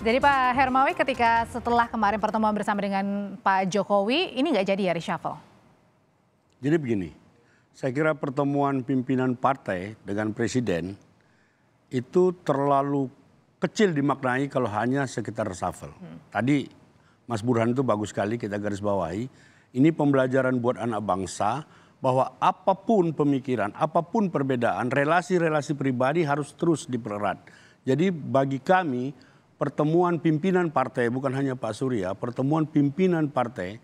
Jadi Pak Hermawi ketika setelah kemarin pertemuan bersama dengan Pak Jokowi, ini nggak jadi ya reshuffle? Jadi begini, saya kira pertemuan pimpinan partai dengan presiden itu terlalu kecil dimaknai kalau hanya sekitar reshuffle. Hmm. Tadi Mas Burhan itu bagus sekali kita garis bawahi. Ini pembelajaran buat anak bangsa bahwa apapun pemikiran, apapun perbedaan, relasi-relasi pribadi harus terus dipererat. Jadi bagi kami pertemuan pimpinan partai bukan hanya Pak Surya, pertemuan pimpinan partai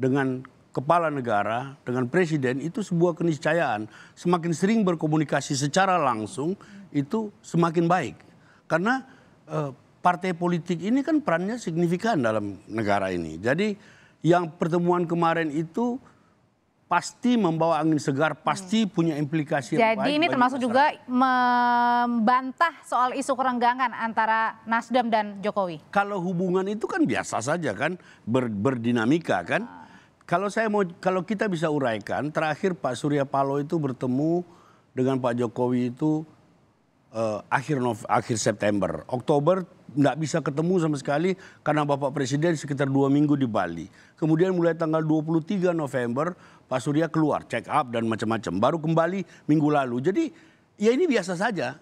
dengan kepala negara, dengan presiden itu sebuah keniscayaan. Semakin sering berkomunikasi secara langsung itu semakin baik. Karena eh, partai politik ini kan perannya signifikan dalam negara ini. Jadi yang pertemuan kemarin itu pasti membawa angin segar, pasti hmm. punya implikasi. Jadi ini termasuk masyarakat. juga membantah soal isu kerenggangan antara Nasdem dan Jokowi. Kalau hubungan itu kan biasa saja kan, ber, berdinamika kan. Hmm. Kalau saya mau, kalau kita bisa uraikan, terakhir Pak Surya Paloh itu bertemu dengan Pak Jokowi itu uh, akhir akhir September, Oktober nggak bisa ketemu sama sekali karena Bapak Presiden sekitar dua minggu di Bali. Kemudian mulai tanggal 23 November Pak Surya keluar, check up dan macam-macam. Baru kembali minggu lalu. Jadi ya ini biasa saja.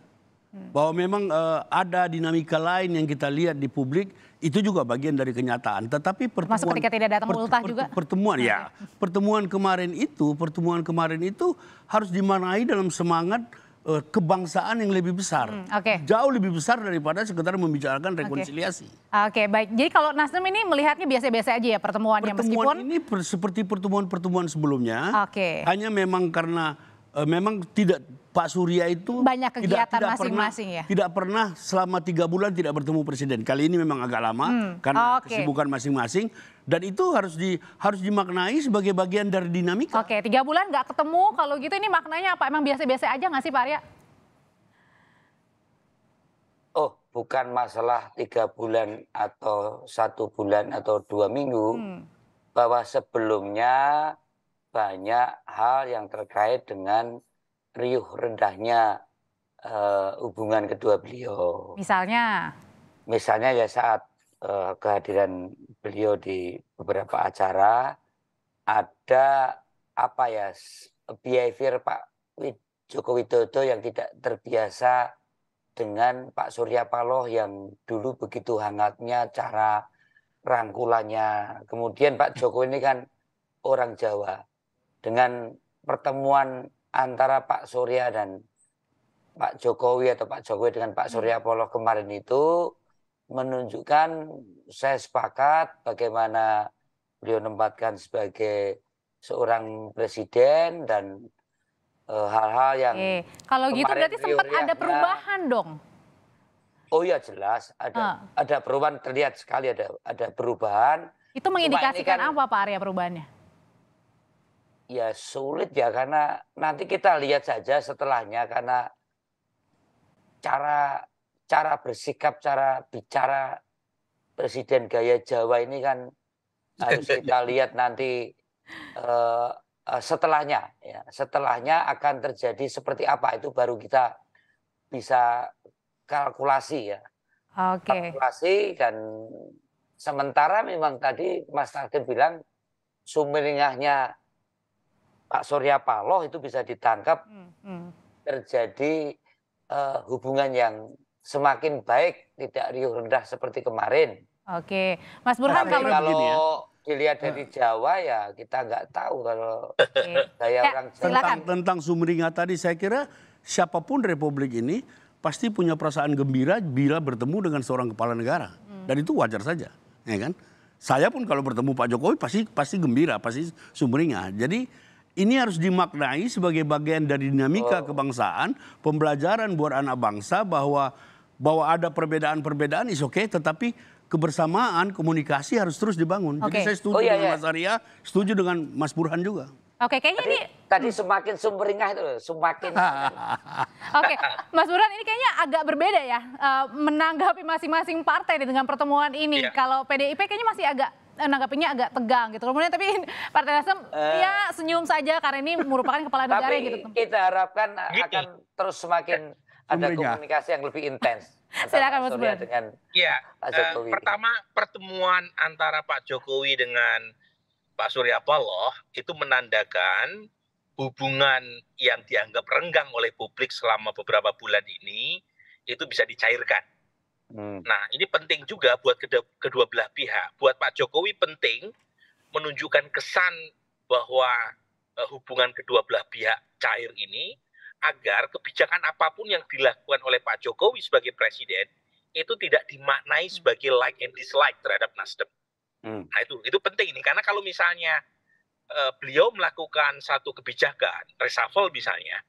Hmm. Bahwa memang uh, ada dinamika lain yang kita lihat di publik itu juga bagian dari kenyataan. Tetapi pertemuan Masuk ketika tidak datang pertemuan, juga. Pertemuan ya, pertemuan kemarin itu, pertemuan kemarin itu harus dimanai dalam semangat Eh, kebangsaan yang lebih besar, hmm, okay. jauh lebih besar daripada sekedar membicarakan rekonsiliasi. Oke, okay. okay, baik. Jadi kalau Nasdem ini melihatnya biasa-biasa aja ya pertemuannya, pertemuan meskipun ini per, seperti pertemuan-pertemuan sebelumnya. Oke. Okay. Hanya memang karena Eh, memang tidak Pak Surya itu banyak kegiatan tidak, tidak masing-masing pernah, ya. Tidak pernah selama tiga bulan tidak bertemu presiden. Kali ini memang agak lama hmm. karena okay. kesibukan masing-masing dan itu harus di harus dimaknai sebagai bagian dari dinamika. Oke, okay, tiga bulan nggak ketemu kalau gitu ini maknanya apa? Emang biasa-biasa aja nggak sih Pak Arya? Oh, bukan masalah tiga bulan atau satu bulan atau dua minggu. Hmm. Bahwa sebelumnya banyak hal yang terkait dengan riuh rendahnya uh, hubungan kedua beliau. Misalnya? Misalnya ya saat uh, kehadiran beliau di beberapa acara ada apa ya behavior Pak Joko Widodo yang tidak terbiasa dengan Pak Surya Paloh yang dulu begitu hangatnya cara rangkulannya. Kemudian Pak Joko ini kan orang Jawa dengan pertemuan antara Pak Surya dan Pak Jokowi atau Pak Jokowi dengan Pak hmm. Surya Paloh kemarin itu menunjukkan saya sepakat bagaimana beliau menempatkan sebagai seorang presiden dan e, hal-hal e, yang e, kalau gitu berarti sempat ada perubahan dong. Oh ya jelas ada ah. ada perubahan terlihat sekali ada ada perubahan. Itu mengindikasikan kan, apa Pak Arya perubahannya? ya sulit ya karena nanti kita lihat saja setelahnya karena cara cara bersikap cara bicara presiden gaya Jawa ini kan harus kita lihat nanti uh, uh, setelahnya ya setelahnya akan terjadi seperti apa itu baru kita bisa kalkulasi ya okay. kalkulasi dan sementara memang tadi Mas Nasir bilang sumringahnya Pak Surya Paloh itu bisa ditangkap hmm, hmm. terjadi uh, hubungan yang semakin baik, tidak riuh rendah seperti kemarin. Oke, Mas Burhan Tapi kalau, kalau ya. dilihat dari nah. Jawa ya kita nggak tahu kalau saya ya, orang Jawa. Tentang, tentang Sumringa tadi saya kira siapapun Republik ini pasti punya perasaan gembira bila bertemu dengan seorang kepala negara. Hmm. Dan itu wajar saja, ya kan? Saya pun kalau bertemu Pak Jokowi pasti pasti gembira, pasti sumringah. Jadi ini harus dimaknai sebagai bagian dari dinamika kebangsaan, pembelajaran buat anak bangsa bahwa bahwa ada perbedaan-perbedaan is oke, okay, tetapi kebersamaan komunikasi harus terus dibangun. Okay. Jadi saya setuju oh, iya, dengan iya. Mas Arya, setuju dengan Mas Burhan juga. Oke, okay, kayaknya tadi, ini tadi semakin sumberingah itu, semakin. Oke, okay. Mas Burhan ini kayaknya agak berbeda ya eh, menanggapi masing-masing partai dengan pertemuan ini. Iya. Kalau PDIP kayaknya masih agak menanggapinya agak tegang gitu. Kemudian tapi Partai Nasdem uh, ya senyum saja karena ini merupakan kepala negara tapi gitu. Kita harapkan gitu. akan terus semakin ada komunikasi yang lebih intens. Silakan Mas Surya dengan Uh, pertama pertemuan antara Pak Jokowi dengan Pak Surya Paloh itu menandakan hubungan yang dianggap renggang oleh publik selama beberapa bulan ini itu bisa dicairkan Hmm. Nah, ini penting juga buat kedua, kedua belah pihak. Buat Pak Jokowi penting menunjukkan kesan bahwa uh, hubungan kedua belah pihak cair ini agar kebijakan apapun yang dilakukan oleh Pak Jokowi sebagai presiden itu tidak dimaknai hmm. sebagai like and dislike terhadap Nasdem. Hmm. Nah, itu itu penting ini karena kalau misalnya uh, beliau melakukan satu kebijakan reshuffle misalnya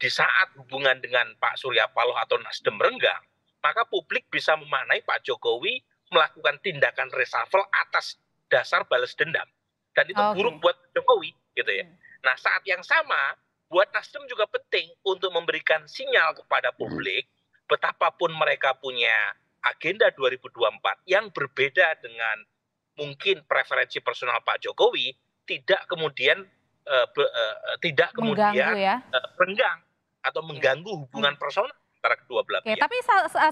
di saat hubungan dengan Pak Surya Paloh atau Nasdem renggang maka publik bisa memanai Pak Jokowi melakukan tindakan reshuffle atas dasar balas dendam. Dan itu okay. buruk buat Jokowi, gitu ya. Hmm. Nah, saat yang sama, buat Nasdem juga penting untuk memberikan sinyal kepada publik betapapun mereka punya agenda 2024 yang berbeda dengan mungkin preferensi personal Pak Jokowi tidak kemudian uh, be, uh, tidak kemudian ya? uh, renggang atau mengganggu iya. hubungan hmm. personal antara kedua belah pihak. tapi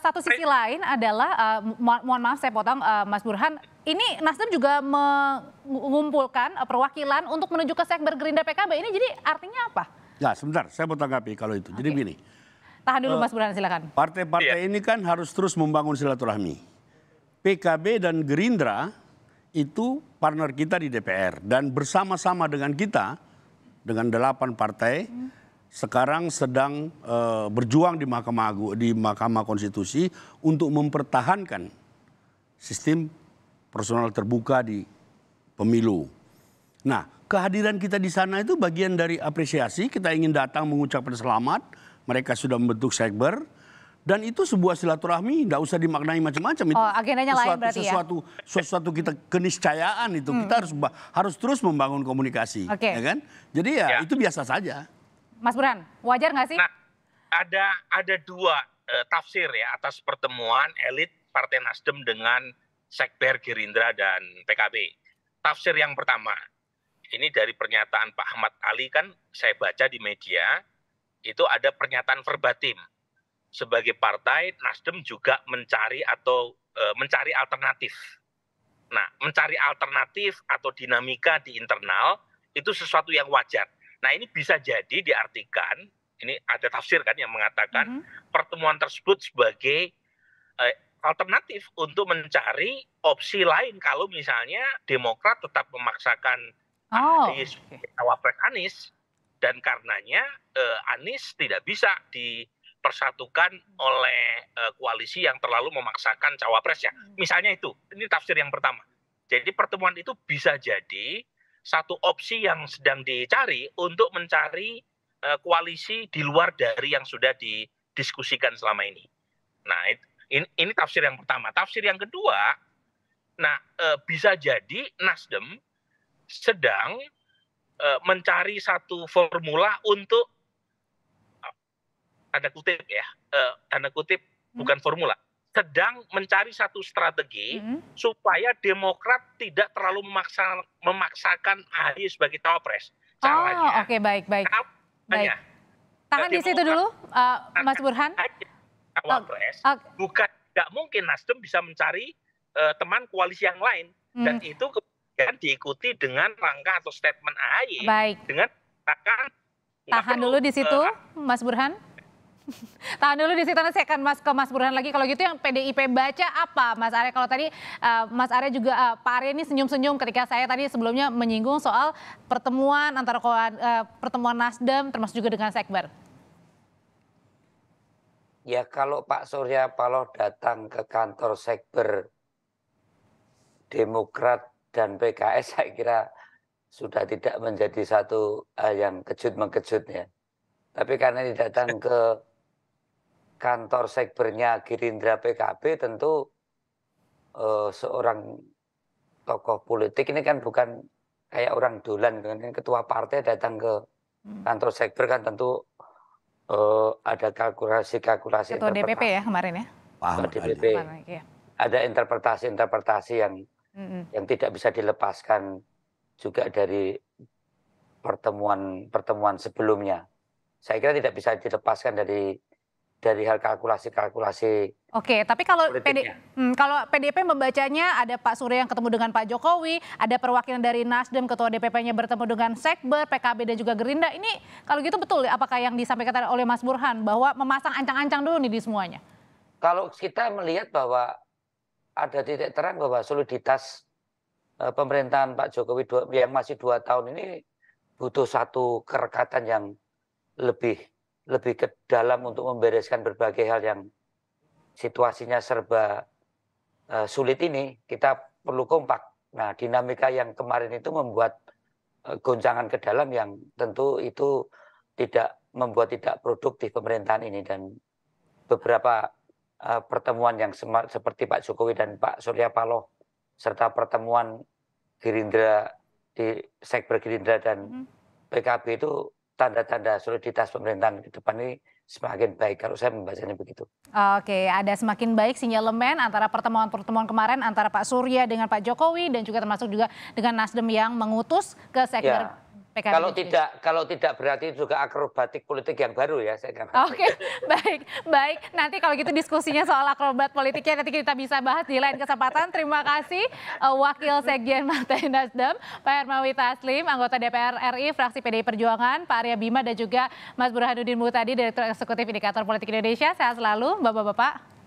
satu sisi lain adalah, uh, mo mohon maaf saya potong uh, Mas Burhan, ini Nasdem juga mengumpulkan eh, perwakilan untuk menuju ke sekber Gerindra PKB ini jadi artinya apa? Ya sebentar, saya mau tanggapi kalau itu. Okay. Jadi begini. Tahan dulu uh, Mas Burhan silakan. Partai-partai yeah. ini kan harus terus membangun silaturahmi. PKB dan Gerindra itu partner kita di DPR dan bersama-sama dengan kita dengan delapan partai hmm sekarang sedang eh, berjuang di Mahkamah di Mahkamah Konstitusi untuk mempertahankan sistem personal terbuka di pemilu. Nah, kehadiran kita di sana itu bagian dari apresiasi, kita ingin datang mengucapkan selamat, mereka sudah membentuk sekber dan itu sebuah silaturahmi, tidak usah dimaknai macam-macam itu. Oh, agendanya sesuatu, lain berarti ya? sesuatu, Sesuatu kita keniscayaan itu, hmm. kita harus harus terus membangun komunikasi, okay. ya kan? Jadi ya, ya. itu biasa saja. Mas Burhan, wajar nggak sih? Nah, ada ada dua uh, tafsir ya atas pertemuan elit Partai Nasdem dengan Sekber Gerindra dan PKB. Tafsir yang pertama, ini dari pernyataan Pak Ahmad Ali kan saya baca di media, itu ada pernyataan verbatim. Sebagai partai, Nasdem juga mencari atau e, mencari alternatif. Nah, mencari alternatif atau dinamika di internal itu sesuatu yang wajar. Nah ini bisa jadi diartikan, ini ada tafsir kan yang mengatakan mm -hmm. pertemuan tersebut sebagai eh, alternatif untuk mencari opsi lain kalau misalnya Demokrat tetap memaksakan oh. Anies cawapres Anies dan karenanya eh, Anies tidak bisa dipersatukan oleh eh, koalisi yang terlalu memaksakan cawapresnya. Hmm. Misalnya itu, ini tafsir yang pertama. Jadi pertemuan itu bisa jadi satu opsi yang sedang dicari untuk mencari eh, koalisi di luar dari yang sudah didiskusikan selama ini. Nah, ini, ini tafsir yang pertama. Tafsir yang kedua, nah eh, bisa jadi Nasdem sedang eh, mencari satu formula untuk ada kutip ya, tanda kutip hmm? bukan formula, sedang mencari satu strategi hmm supaya Demokrat tidak terlalu memaksa, memaksakan AHY sebagai cawapres. oh, oke okay, baik baik. Baik. Tahan di situ dulu, uh, Mas Burhan. Cawapres, oh, okay. bukan tidak mungkin Nasdem bisa mencari uh, teman koalisi yang lain mm. dan itu kemudian diikuti dengan langkah atau statement AHY baik. dengan katakan tahan dulu di situ, uh, Mas Burhan. Tahan dulu di situ nanti saya akan mas ke Mas Burhan lagi. Kalau gitu yang PDIP baca apa Mas Arya? Kalau tadi uh, Mas Arya juga uh, Pak Arya ini senyum-senyum ketika saya tadi sebelumnya menyinggung soal pertemuan antara uh, pertemuan Nasdem termasuk juga dengan Sekber. Ya kalau Pak Surya Paloh datang ke kantor Sekber Demokrat dan PKS saya kira sudah tidak menjadi satu uh, yang kejut mengkejutnya. Tapi karena ini datang ke kantor sekbernya Gerindra PKB tentu uh, seorang tokoh politik ini kan bukan kayak orang dolan kan ketua partai datang ke hmm. kantor sekber kan tentu uh, ada kalkulasi-kalkulasi ketua DPP ya kemarin ya Paham, ketua DPP ya. ada interpretasi-interpretasi yang mm-hmm. yang tidak bisa dilepaskan juga dari pertemuan pertemuan sebelumnya saya kira tidak bisa dilepaskan dari dari hal kalkulasi-kalkulasi. Oke, tapi kalau PD, hmm, kalau PDP membacanya ada Pak Surya yang ketemu dengan Pak Jokowi, ada perwakilan dari Nasdem, ketua DPP-nya bertemu dengan Sekber, PKB dan juga Gerindra. Ini kalau gitu betul ya, apakah yang disampaikan oleh Mas Burhan bahwa memasang ancang-ancang dulu nih di semuanya? Kalau kita melihat bahwa ada titik terang bahwa soliditas eh, pemerintahan Pak Jokowi yang masih dua tahun ini butuh satu kerekatan yang lebih lebih ke dalam untuk membereskan berbagai hal yang situasinya serba uh, sulit ini, kita perlu kompak. Nah, dinamika yang kemarin itu membuat uh, goncangan ke dalam yang tentu itu tidak membuat tidak produktif pemerintahan ini dan beberapa uh, pertemuan yang semar, seperti Pak Jokowi dan Pak Surya Paloh serta pertemuan Gerindra di Sekber Gerindra dan mm-hmm. PKB itu tanda-tanda soliditas pemerintahan ke depan ini semakin baik kalau saya membacanya begitu. Oke, ada semakin baik sinyalemen antara pertemuan-pertemuan kemarin antara Pak Surya dengan Pak Jokowi dan juga termasuk juga dengan Nasdem yang mengutus ke sekber ya. PKB kalau tidak kalau tidak berarti juga akrobatik politik yang baru ya saya kan. Oke, baik, baik. Nanti kalau gitu diskusinya soal akrobat politiknya nanti kita bisa bahas di lain kesempatan. Terima kasih uh, Wakil Sekjen Partai Nasdem, Pak Hermawi Taslim, anggota DPR RI fraksi PDI Perjuangan, Pak Arya Bima dan juga Mas Burhanuddin Mutadi, Direktur Eksekutif Indikator Politik Indonesia. Sehat selalu, Bapak-bapak.